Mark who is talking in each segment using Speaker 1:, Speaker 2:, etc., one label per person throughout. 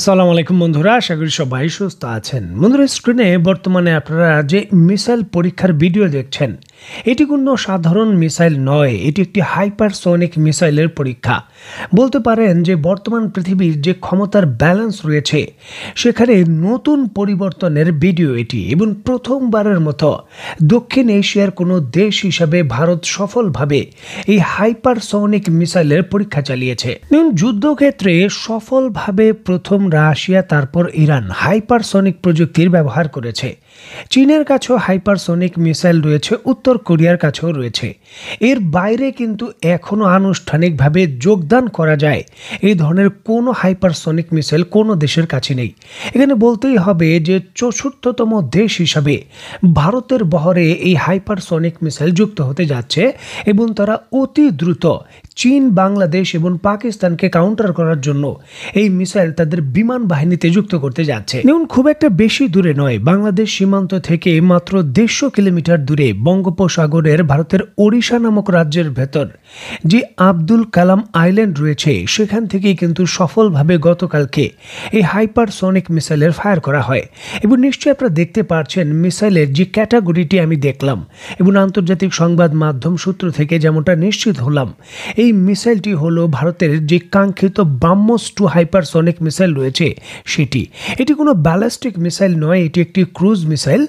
Speaker 1: আসসালামু আলাইকুম বন্ধুরা আশা করি সবাই সুস্থ আছেন বন্ধুরা স্ক্রিনে বর্তমানে আপনারা যে মিসাইল পরীক্ষার ভিডিও দেখছেন এটি কোনো সাধারণ মিসাইল নয় এটি একটি হাইপারসোনিক মিসাইলের পরীক্ষা বলতে পারেন যে বর্তমান পৃথিবীর যে ক্ষমতার ব্যালেন্স রয়েছে সেখানে নতুন পরিবর্তনের ভিডিও এটি এবং প্রথমবারের মতো দক্ষিণ এশিয়ার কোনো দেশ হিসাবে ভারত সফলভাবে এই হাইপারসোনিক মিসাইলের পরীক্ষা চালিয়েছে এবং যুদ্ধক্ষেত্রে সফলভাবে প্রথম রাশিয়া তারপর ইরান হাইপারসোনিক প্রযুক্তির ব্যবহার করেছে চীনের কাছেও হাইপারসোনিক মিসাইল রয়েছে উত্তর উত্তর কোরিয়ার কাছেও রয়েছে এর বাইরে কিন্তু এখনও আনুষ্ঠানিকভাবে যোগদান করা যায় এই ধরনের কোনো হাইপারসনিক মিসাইল কোনো দেশের কাছে নেই এখানে বলতেই হবে যে চতুর্থতম দেশ হিসাবে ভারতের বহরে এই হাইপারসনিক মিসাইল যুক্ত হতে যাচ্ছে এবং তারা অতি দ্রুত চীন বাংলাদেশ এবং পাকিস্তানকে কাউন্টার করার জন্য এই মিসাইল তাদের বিমান বাহিনীতে যুক্ত করতে যাচ্ছে এবং খুব একটা বেশি দূরে নয় বাংলাদেশ সীমান্ত থেকে মাত্র দেড়শো কিলোমিটার দূরে বঙ্গ উপসাগরের ভারতের ওড়িশা নামক রাজ্যের ভেতর যে আব্দুল কালাম আইল্যান্ড রয়েছে সেখান থেকেই কিন্তু সফলভাবে গতকালকে এই হাইপারসনিক মিসাইলের ফায়ার করা হয় এবং নিশ্চয়ই আপনারা দেখতে পাচ্ছেন মিসাইলের যে ক্যাটাগরিটি আমি দেখলাম এবং আন্তর্জাতিক সংবাদ মাধ্যম সূত্র থেকে যেমনটা নিশ্চিত হলাম এই মিসাইলটি হলো ভারতের যে কাঙ্ক্ষিত ব্রাহ্মস টু হাইপারসনিক মিসাইল রয়েছে সেটি এটি কোনো ব্যালিস্টিক মিসাইল নয় এটি একটি ক্রুজ মিসাইল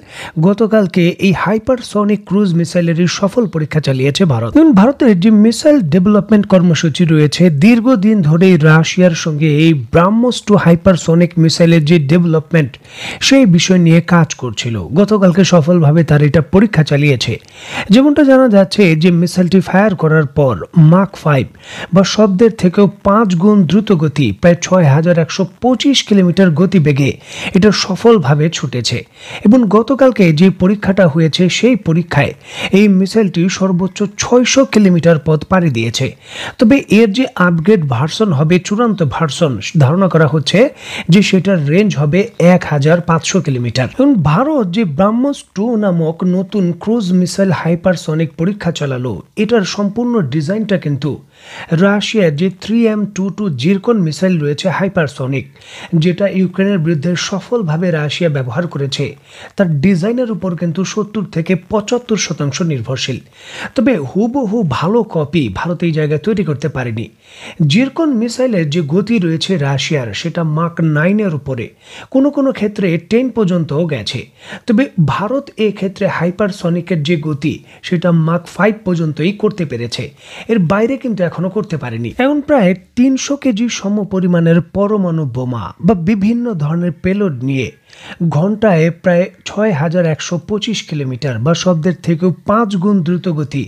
Speaker 1: গতকালকে এই হাইপারসনিক ক্রুজ মিসাইলেরই সফল পরীক্ষা চালিয়েছে ভারত ভারতের যে মিসাইল ডেভেলপমেন্ট কর্মসূচি রয়েছে দীর্ঘদিন ধরেই রাশিয়ার সঙ্গে এই ব্রাহ্মস টু হাইপারসোনিক মিসাইলের যে ডেভেলপমেন্ট সেই বিষয় নিয়ে কাজ করছিল গতকালকে সফলভাবে তার এটা পরীক্ষা চালিয়েছে যেমনটা জানা যাচ্ছে যে মিসাইলটি ফায়ার করার পর মার্ক ফাইভ বা শব্দের থেকেও পাঁচ গুণ দ্রুত গতি প্রায় ছয় হাজার একশো পঁচিশ কিলোমিটার গতি বেগে এটা সফলভাবে ছুটেছে এবং গতকালকে যে পরীক্ষাটা হয়েছে সেই পরীক্ষায় এই মিসাইলটি সর্বোচ্চ ছয়শো কিলোমিটার পথ পাড়ি দিয়েছে তবে এর যে আপগ্রেড ভার্সন হবে চূড়ান্ত ভার্সন ধারণা করা হচ্ছে যে সেটার রেঞ্জ হবে এক হাজার পাঁচশো কিলোমিটার এবং ভারত যে ব্রাহ্মস টু নামক নতুন ক্রুজ মিসাইল হাইপারসনিক পরীক্ষা চালালো এটার সম্পূর্ণ ডিজাইনটা কিন্তু রাশিয়ার যে three M two two Zircon missile রয়েছে হাইপারসনিক যেটা ইউক্রেনের বিরুদ্ধে সফলভাবে রাশিয়া ব্যবহার করেছে তার ডিজাইনের উপর কিন্তু সত্তর থেকে পঁচাত্তর শতাংশ নির্ভরশীল তবে হুবহু ভালো কপি ভারত এই জায়গায় তৈরি করতে পারেনি জিরকন মিসাইলের যে গতি রয়েছে রাশিয়ার সেটা মার্ক নাইনের উপরে কোনো কোনো ক্ষেত্রে টেন পর্যন্তও গেছে তবে ভারত এ ক্ষেত্রে হাইপারসনিকের যে গতি সেটা মার্ক ফাইভ পর্যন্তই করতে পেরেছে এর বাইরে কিন্তু এখন এখনো করতে পারেনি এখন প্রায় তিনশো কেজি সম পরিমাণের পরমাণু বোমা বা বিভিন্ন ধরনের পেলোড নিয়ে ঘন্টায় প্রায় ছয় হাজার একশো পঁচিশ কিলোমিটার বা শব্দের থেকেও পাঁচ গুণ দ্রুত গতি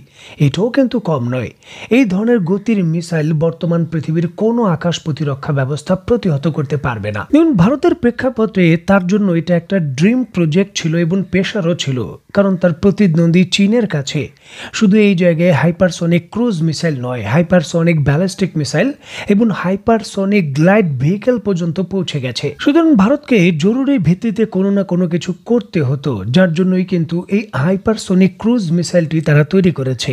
Speaker 1: এটাও কিন্তু কম নয় এই ধরনের গতির মিসাইল বর্তমান পৃথিবীর কোনো আকাশ প্রতিরক্ষা ব্যবস্থা প্রতিহত করতে পারবে না যেমন ভারতের প্রেক্ষাপটে তার জন্য এটা একটা ড্রিম প্রজেক্ট ছিল এবং পেশারও ছিল কারণ তার প্রতিদ্বন্দ্বী চীনের কাছে শুধু এই জায়গায় হাইপারসনিক ক্রুজ মিসাইল নয় হাইপার হাইপারসনিক ব্যালিস্টিক মিসাইল এবং হাইপারসনিক গ্লাইড ভেহিকেল পর্যন্ত পৌঁছে গেছে সুতরাং ভারতকে জরুরি ভিত্তিতে কোনো না কোনো কিছু করতে হতো যার জন্যই কিন্তু এই হাইপারসনিক ক্রুজ মিসাইলটি তারা তৈরি করেছে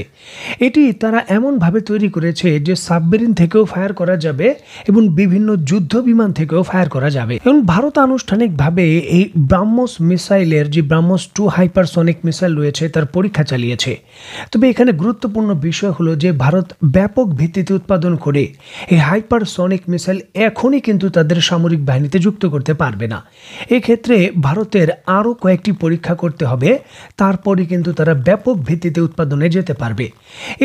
Speaker 1: এটি তারা এমনভাবে তৈরি করেছে যে সাবমেরিন থেকেও ফায়ার করা যাবে এবং বিভিন্ন যুদ্ধ বিমান থেকেও ফায়ার করা যাবে এবং ভারত আনুষ্ঠানিকভাবে এই ব্রাহ্মস মিসাইলের যে ব্রাহ্মস টু হাইপারসনিক মিসাইল রয়েছে তার পরীক্ষা চালিয়েছে তবে এখানে গুরুত্বপূর্ণ বিষয় হলো যে ভারত ব্যাপক ব্যাপক ভিত্তিতে উৎপাদন করে এই হাইপারসনিক মিসাইল এখনই কিন্তু তাদের সামরিক বাহিনীতে যুক্ত করতে পারবে না এক্ষেত্রে ভারতের আরও কয়েকটি পরীক্ষা করতে হবে তারপরে কিন্তু তারা ব্যাপক ভিত্তিতে উৎপাদনে যেতে পারবে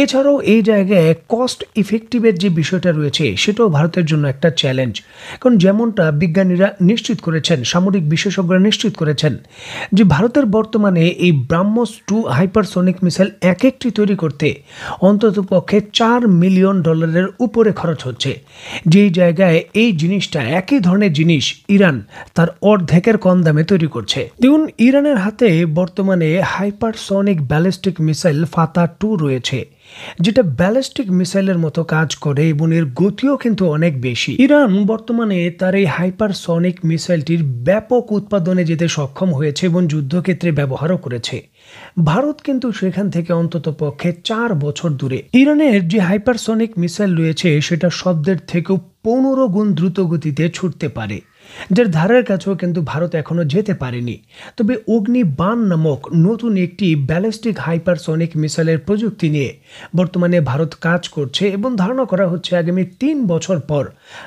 Speaker 1: এছাড়াও এই জায়গায় কস্ট ইফেক্টিভের যে বিষয়টা রয়েছে সেটাও ভারতের জন্য একটা চ্যালেঞ্জ কারণ যেমনটা বিজ্ঞানীরা নিশ্চিত করেছেন সামরিক বিশেষজ্ঞরা নিশ্চিত করেছেন যে ভারতের বর্তমানে এই ব্রাহ্মস টু হাইপারসনিক মিসাইল এক একটি তৈরি করতে অন্তত পক্ষে চার মিলিয়ন মিলিয়ন ডলারের উপরে খরচ হচ্ছে যেই জায়গায় এই জিনিসটা একই ধরনের জিনিস ইরান তার অর্ধেকের কম দামে তৈরি করছে দেখুন ইরানের হাতে বর্তমানে hypersonic ballistic missile Fattah two রয়েছে যেটা ব্যালিস্টিক মিসাইলের মতো কাজ করে এবং এর গতিও কিন্তু অনেক বেশি ইরান বর্তমানে তার এই হাইপারসনিক মিসাইলটির ব্যাপক উৎপাদনে যেতে সক্ষম হয়েছে এবং যুদ্ধক্ষেত্রে ব্যবহারও করেছে ভারত কিন্তু সেখান থেকে অন্তত পক্ষে চার বছর দূরে ইরানের যে হাইপারসনিক মিসাইল রয়েছে সেটা শব্দের থেকেও পনেরো গুণ দ্রুত গতিতে ছুটতে পারে যার ধারের কাছেও কিন্তু ভারত এখনও যেতে পারেনি তবে অগ্নি বান নামক নতুন একটি ব্যালিস্টিক হাইপারসনিক মিসাইলের প্রযুক্তি নিয়ে বর্তমানে ভারত কাজ করছে এবং ধারণা করা হচ্ছে আগামী তিন বছর পর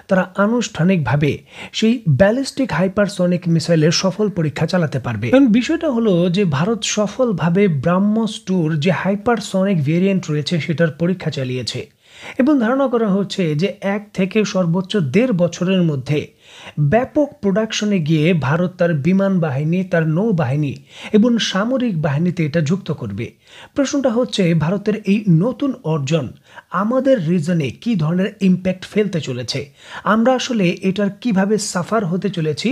Speaker 1: তারা আনুষ্ঠানিকভাবে সেই ব্যালিস্টিক হাইপারসনিক মিসাইলের সফল পরীক্ষা চালাতে পারবে কারণ বিষয়টা হলো যে ভারত সফলভাবে ব্রাহ্মস টুর যে হাইপারসনিক ভেরিয়েন্ট রয়েছে সেটার পরীক্ষা চালিয়েছে এবং ধারণা করা হচ্ছে যে এক থেকে সর্বোচ্চ দেড় বছরের মধ্যে ব্যাপক প্রোডাকশনে গিয়ে ভারত তার বিমান বাহিনী তার নৌবাহিনী এবং সামরিক বাহিনীতে এটা যুক্ত করবে প্রশ্নটা হচ্ছে ভারতের এই নতুন অর্জন আমাদের রিজনে কি ধরনের ইম্প্যাক্ট ফেলতে চলেছে আমরা আসলে এটার কিভাবে সাফার হতে চলেছি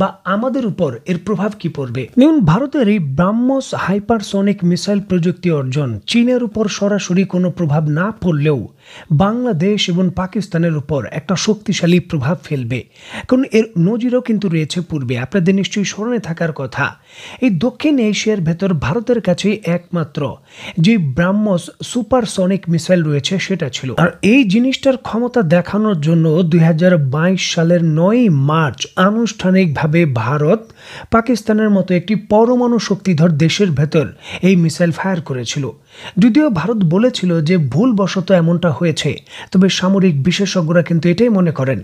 Speaker 1: বা আমাদের উপর এর প্রভাব কি পড়বে নিউন ভারতের এই ব্রাহ্মস হাইপারসনিক মিসাইল প্রযুক্তি অর্জন চীনের উপর সরাসরি কোনো প্রভাব না পড়লেও বাংলাদেশ এবং পাকিস্তানের উপর একটা শক্তিশালী প্রভাব ফেলবে কারণ এর নজিরও কিন্তু রয়েছে পূর্বে আপনাদের নিশ্চয়ই স্মরণে থাকার কথা এই দক্ষিণ এশিয়ার ভেতর ভারতের কাছে একমাত্র যে ব্রাহ্মস সুপারসনিক মিসাইল রয়েছে সেটা ছিল আর এই জিনিসটার ক্ষমতা দেখানোর জন্য দুই সালের নয়ই মার্চ আনুষ্ঠানিকভাবে ভারত পাকিস্তানের মতো একটি পরমাণু শক্তিধর দেশের ভেতর এই মিসাইল ফায়ার করেছিল যদিও ভারত বলেছিল যে ভুলবশত এমনটা হয়েছে তবে সামরিক বিশেষজ্ঞরা কিন্তু এটাই মনে করেন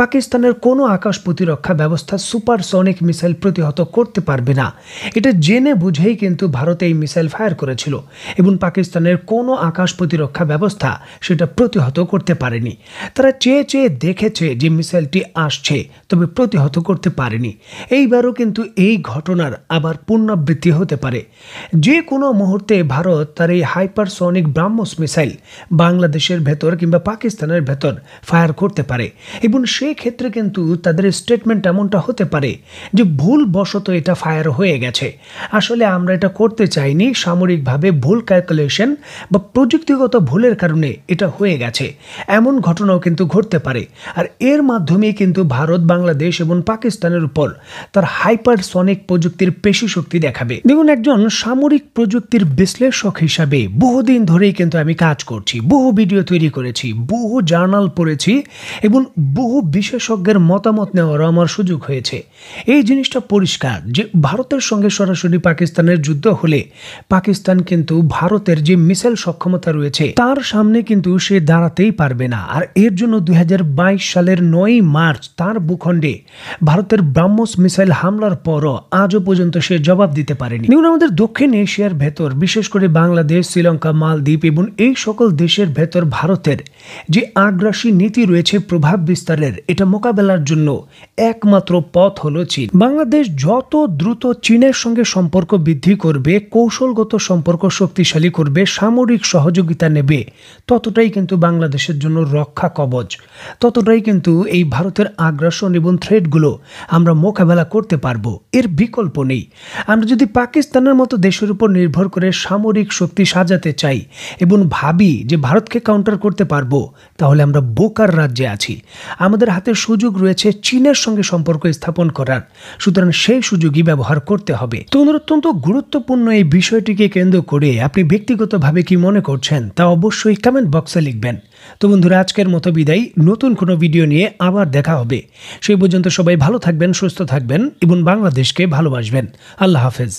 Speaker 1: পাকিস্তানের কোনো আকাশ প্রতিরক্ষা ব্যবস্থা সুপারসনিক মিসাইল প্রতিহত করতে পারবে না এটা জেনে বুঝেই কিন্তু ভারত এই মিসাইল ফায়ার করেছিল এবং পাকিস্তানের কোনো আকাশ প্রতিরক্ষা ব্যবস্থা সেটা প্রতিহত করতে পারেনি তারা চেয়ে চেয়ে দেখেছে যে মিসাইলটি আসছে তবে প্রতিহত করতে পারেনি এইবারও কিন্তু এই ঘটনার আবার পুনরাবৃত্তি হতে পারে যে কোনো মুহূর্তে ভারত তার এই হাইপারসনিক ব্রাহ্মস মিসাইল বাংলাদেশের ভেতর কিংবা পাকিস্তানের ভেতর ফায়ার করতে পারে এবং সেই ক্ষেত্রে কিন্তু তাদের স্টেটমেন্ট এমনটা হতে পারে যে ভুলবশত এটা ফায়ার হয়ে গেছে আসলে আমরা এটা করতে চাইনি সামরিকভাবে ভুল ক্যালকুলেশন বা প্রযুক্তিগত ভুলের কারণে এটা হয়ে গেছে এমন ঘটনাও কিন্তু ঘটতে পারে আর এর মাধ্যমে কিন্তু ভারত বাংলাদেশ এবং পাকিস্তানের উপর তার হাই হাইপারসনিক প্রযুক্তির পেশি শক্তি দেখাবে দেখুন একজন সামরিক প্রযুক্তির বিশ্লেষক হিসাবে বহুদিন ধরেই কিন্তু আমি কাজ করছি বহু ভিডিও তৈরি করেছি বহু জার্নাল পড়েছি এবং বহু বিশেষজ্ঞের মতামত নেওয়ারও আমার সুযোগ হয়েছে এই জিনিসটা পরিষ্কার যে ভারতের সঙ্গে সরাসরি পাকিস্তানের যুদ্ধ হলে পাকিস্তান কিন্তু ভারতের যে মিসাইল সক্ষমতা রয়েছে তার সামনে কিন্তু সে দাঁড়াতেই পারবে না আর এর জন্য দুই সালের নয়ই মার্চ তার ভূখণ্ডে ভারতের ব্রাহ্মস মিসাইল হামলা হামলার পরও আজও পর্যন্ত সে জবাব দিতে পারেনি নিউন আমাদের দক্ষিণ এশিয়ার ভেতর বিশেষ করে বাংলাদেশ শ্রীলঙ্কা মালদ্বীপ এবং এই সকল দেশের ভেতর ভারতের যে আগ্রাসী নীতি রয়েছে প্রভাব বিস্তারের এটা মোকাবেলার জন্য একমাত্র পথ হলো চীন বাংলাদেশ যত দ্রুত চীনের সঙ্গে সম্পর্ক বৃদ্ধি করবে কৌশলগত সম্পর্ক শক্তিশালী করবে সামরিক সহযোগিতা নেবে ততটাই কিন্তু বাংলাদেশের জন্য রক্ষা কবচ ততটাই কিন্তু এই ভারতের আগ্রাসন এবং থ্রেডগুলো আমরা মোকাবেলা করতে পারি পারব এর বিকল্প নেই আমরা যদি পাকিস্তানের মতো দেশের উপর নির্ভর করে সামরিক শক্তি সাজাতে চাই এবং ভাবি যে ভারতকে কাউন্টার করতে পারবো তাহলে আমরা বোকার রাজ্যে আছি আমাদের হাতে সুযোগ রয়েছে চীনের সঙ্গে সম্পর্ক স্থাপন করার সুতরাং সেই সুযোগই ব্যবহার করতে হবে তোমার অত্যন্ত গুরুত্বপূর্ণ এই বিষয়টিকে কেন্দ্র করে আপনি ব্যক্তিগতভাবে কি মনে করছেন তা অবশ্যই কমেন্ট বক্সে লিখবেন তো বন্ধুরা আজকের মতো বিদায় নতুন কোনো ভিডিও নিয়ে আবার দেখা হবে সেই পর্যন্ত সবাই ভালো থাকবেন সুস্থ থাকবেন এবং বাংলাদেশকে ভালোবাসবেন আল্লাহ হাফেজ